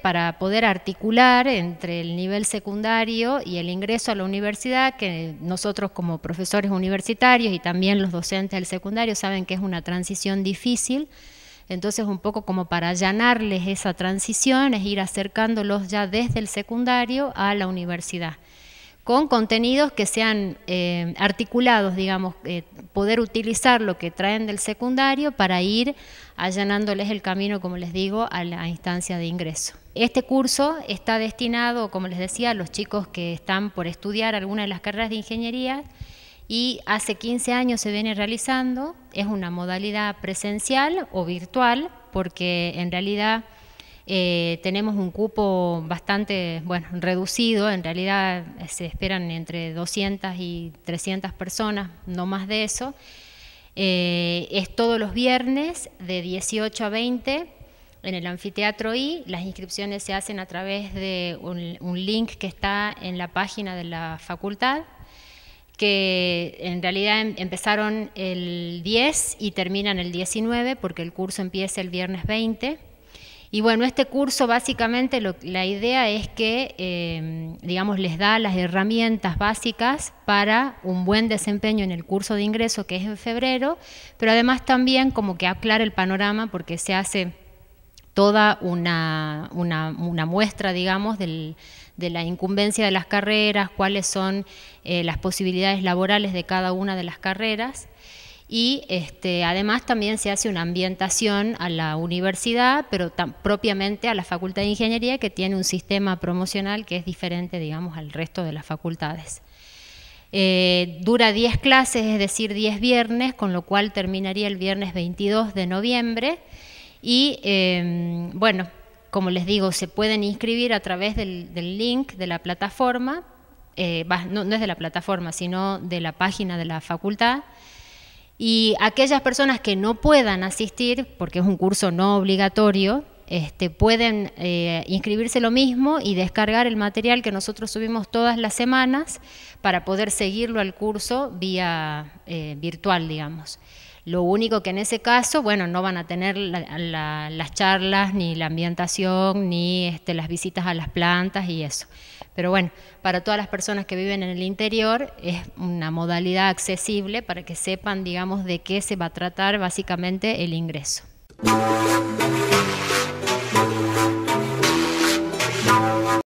para poder articular entre el nivel secundario y el ingreso a la universidad, que nosotros como profesores universitarios y también los docentes del secundario saben que es una transición difícil, entonces un poco como para allanarles esa transición es ir acercándolos ya desde el secundario a la universidad con contenidos que sean eh, articulados, digamos, eh, poder utilizar lo que traen del secundario para ir allanándoles el camino, como les digo, a la instancia de ingreso. Este curso está destinado, como les decía, a los chicos que están por estudiar alguna de las carreras de ingeniería y hace 15 años se viene realizando, es una modalidad presencial o virtual, porque en realidad eh, tenemos un cupo bastante bueno, reducido, en realidad eh, se esperan entre 200 y 300 personas, no más de eso. Eh, es todos los viernes de 18 a 20 en el anfiteatro I. Las inscripciones se hacen a través de un, un link que está en la página de la facultad que en realidad em, empezaron el 10 y terminan el 19 porque el curso empieza el viernes 20. Y bueno, este curso básicamente la idea es que, em, digamos, les da las herramientas básicas para un buen desempeño en el curso de ingreso que es en febrero, pero además también como que aclara el panorama porque se hace toda una, muestra, digamos, de la incumbencia de las carreras, cuáles son eh, las posibilidades laborales de cada una de las carreras y este, además también se hace una ambientación a la universidad, pero propiamente a la Facultad de Ingeniería que tiene un sistema promocional que es diferente, digamos, al resto de las facultades. Eh, dura 10 clases, es decir, 10 viernes, con lo cual terminaría el viernes 22 de noviembre. Y em, bueno, como les digo, se pueden inscribir a través del, link de la plataforma, eh, no es de la plataforma, sino de la página de la facultad. Y aquellas personas que no puedan asistir, porque es un curso no obligatorio, este, pueden eh, inscribirse lo mismo y descargar el material que nosotros subimos todas las semanas para poder seguirlo al curso vía eh, virtual, digamos. Lo único que en ese caso, bueno, no van a tener las charlas, ni la ambientación, ni este, las visitas a las plantas y eso. Pero bueno, para todas las personas que viven en el interior es una modalidad accesible para que sepan, digamos, de qué se va a tratar básicamente el ingreso.